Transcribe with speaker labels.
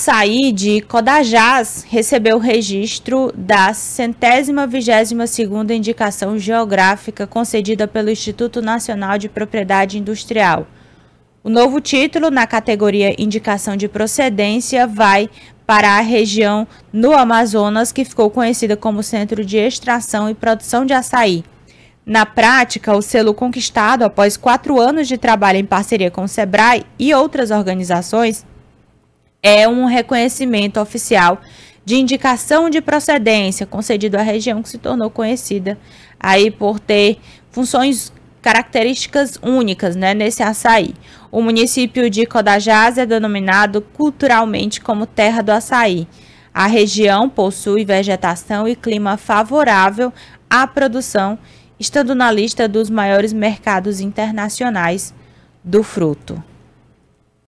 Speaker 1: Said Codajás recebeu o registro da centésima vigésima segunda indicação geográfica concedida pelo Instituto Nacional de Propriedade Industrial. O novo título na categoria Indicação de Procedência vai para a região no Amazonas que ficou conhecida como Centro de Extração e Produção de Açaí. Na prática, o selo conquistado após quatro anos de trabalho em parceria com o SEBRAE e outras organizações é um reconhecimento oficial de indicação de procedência concedido à região que se tornou conhecida aí por ter funções características únicas, né, nesse açaí. O município de Codajás é denominado culturalmente como terra do açaí. A região possui vegetação e clima favorável à produção, estando na lista dos maiores mercados internacionais do fruto.